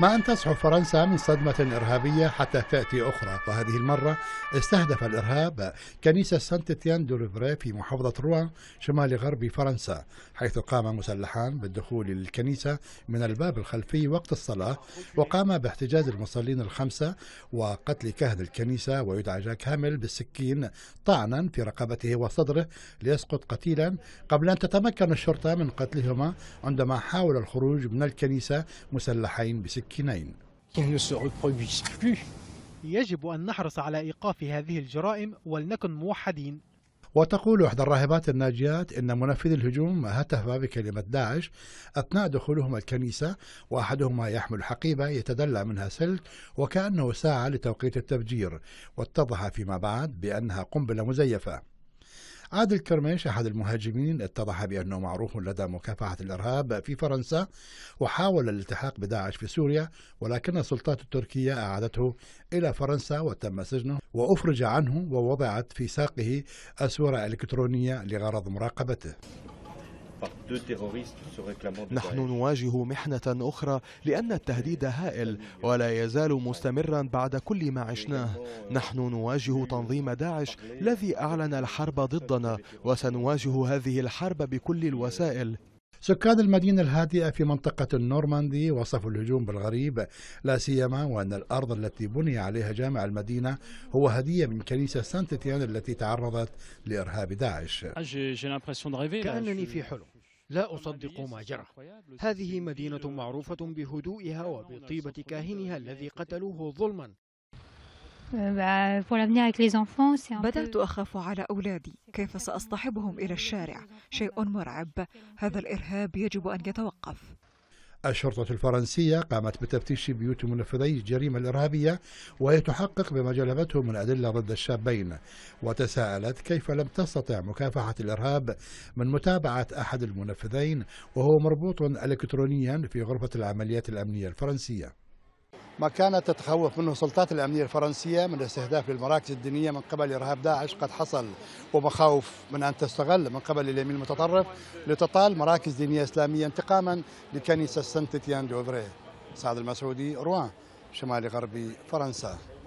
مع أن تصحو فرنسا من صدمة إرهابية حتى تأتي أخرى وهذه المرة استهدف الإرهاب كنيسة سانت تيان دوليفري في محافظة روان شمال غرب فرنسا حيث قام مسلحان بالدخول للكنيسة من الباب الخلفي وقت الصلاة وقام باحتجاز المصلين الخمسة وقتل كاهن الكنيسة ويدعى جاك هامل بالسكين طعنا في رقبته وصدره ليسقط قتيلا قبل أن تتمكن الشرطة من قتلهما عندما حاول الخروج من الكنيسة مسلحين بسكين المتمكنين يجب أن نحرص على إيقاف هذه الجرائم ولنكن موحدين وتقول إحدى الراهبات الناجيات إن منفذي الهجوم هتف بكلمة داعش أثناء دخولهما الكنيسة وأحدهما يحمل حقيبة يتدلى منها سلك وكأنه ساعة لتوقيت التفجير واتضح فيما بعد بأنها قنبلة مزيفة عادل كرميش أحد المهاجمين اتضح بأنه معروف لدى مكافحة الإرهاب في فرنسا وحاول الالتحاق بداعش في سوريا ولكن السلطات التركية أعادته إلى فرنسا وتم سجنه وأفرج عنه ووضعت في ساقه أسورة إلكترونية لغرض مراقبته نحن نواجه محنة أخرى لأن التهديد هائل ولا يزال مستمرا بعد كل ما عشناه نحن نواجه تنظيم داعش الذي أعلن الحرب ضدنا وسنواجه هذه الحرب بكل الوسائل سكان المدينة الهادئة في منطقة النورماندي وصفوا الهجوم بالغريب لا سيما وأن الأرض التي بني عليها جامع المدينة هو هدية من كنيسة سانت تيان التي تعرضت لإرهاب داعش كأنني في حلم لا أصدق ما جرى هذه مدينة معروفة بهدوئها وبطيبة كاهنها الذي قتلوه ظلما بدأت أخاف على أولادي كيف سأصطحبهم إلى الشارع شيء مرعب هذا الإرهاب يجب أن يتوقف الشرطة الفرنسية قامت بتفتيش بيوت منفذي الجريمة الإرهابية وهي تحقق بما جلبته من أدلة ضد الشابين وتساءلت كيف لم تستطع مكافحة الإرهاب من متابعة أحد المنفذين وهو مربوط إلكترونيا في غرفة العمليات الأمنية الفرنسية ما كانت تتخوف منه السلطات الأمنية الفرنسية من الاستهداف للمراكز الدينية من قبل إرهاب داعش قد حصل ومخاوف من أن تستغل من قبل اليمين المتطرف لتطال مراكز دينية إسلامية انتقاما لكنيسة سانت تيان دوفري سعد المسعودي روان شمال غربي فرنسا